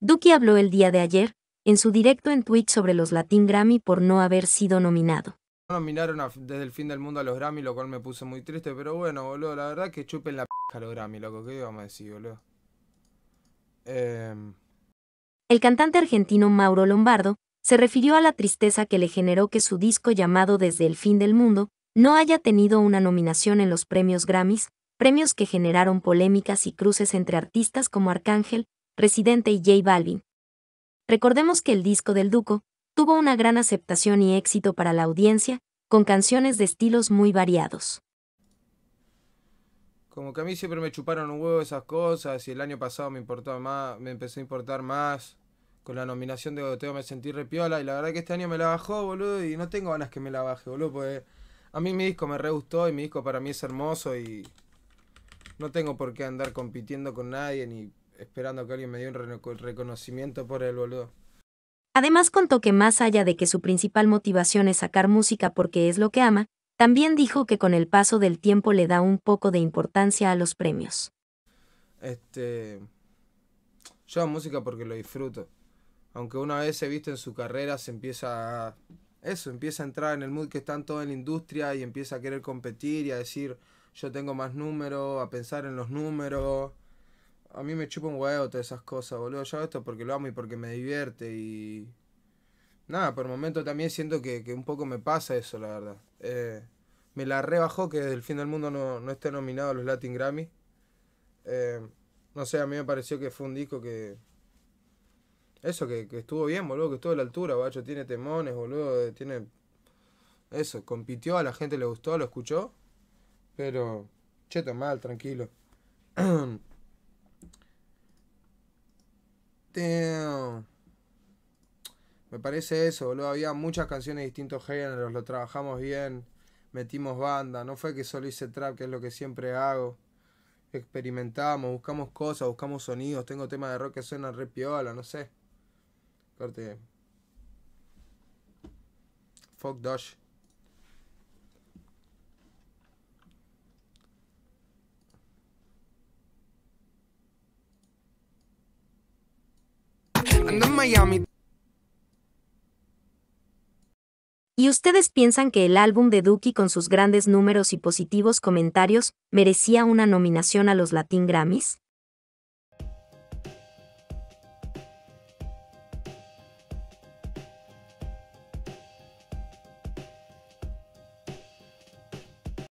Duki habló el día de ayer, en su directo en Twitch sobre los Latin Grammy por no haber sido nominado. No nominaron desde el fin del mundo a los Grammy, lo cual me puso muy triste, pero bueno, boludo, la verdad que chupen la p los Grammy, loco, ¿qué íbamos a decir, boludo? Em. El cantante argentino Mauro Lombardo se refirió a la tristeza que le generó que su disco llamado Desde el fin del mundo no haya tenido una nominación en los premios Grammys, premios que generaron polémicas y cruces entre artistas como Arcángel, Residente y J Balvin. Recordemos que el disco del Duco tuvo una gran aceptación y éxito para la audiencia, con canciones de estilos muy variados. Como que a mí siempre me chuparon un huevo esas cosas y el año pasado me importaba más, me empezó a importar más. Con la nominación de Goteo me sentí repiola y la verdad que este año me la bajó, boludo, y no tengo ganas que me la baje, boludo, porque a mí mi disco me re gustó y mi disco para mí es hermoso y no tengo por qué andar compitiendo con nadie ni esperando que alguien me dé un reconocimiento por el boludo. Además contó que más allá de que su principal motivación es sacar música porque es lo que ama, también dijo que con el paso del tiempo le da un poco de importancia a los premios. Este, yo hago música porque lo disfruto. Aunque una vez he visto en su carrera se empieza a, eso, empieza a entrar en el mood que están toda en la industria y empieza a querer competir y a decir yo tengo más números, a pensar en los números. A mí me chupa un huevo todas esas cosas, boludo. Yo esto porque lo amo y porque me divierte y. Nada, por el momento también siento que, un poco me pasa eso, la verdad. Eh, me la rebajó que desde el fin del mundo no, no esté nominado a los Latin Grammy. Eh, no sé, a mí me pareció que fue un disco que. Eso, que, estuvo bien, boludo, que estuvo a la altura, bacho. Tiene temones, boludo, eh, tiene. Eso, compitió, a la gente le gustó, lo escuchó. Pero. Cheto mal, tranquilo. Este, mm, me parece eso, boludo. Había muchas canciones de distintos géneros, lo trabajamos bien, metimos banda. No fue que solo hice trap, que es lo que siempre hago. Experimentamos, buscamos cosas, buscamos sonidos. Tengo temas de rock que suenan re piola, no sé. Corte. Fuck Dodge. ¿Y ustedes piensan que el álbum de Duki con sus grandes números y positivos comentarios merecía una nominación a los Latin Grammys?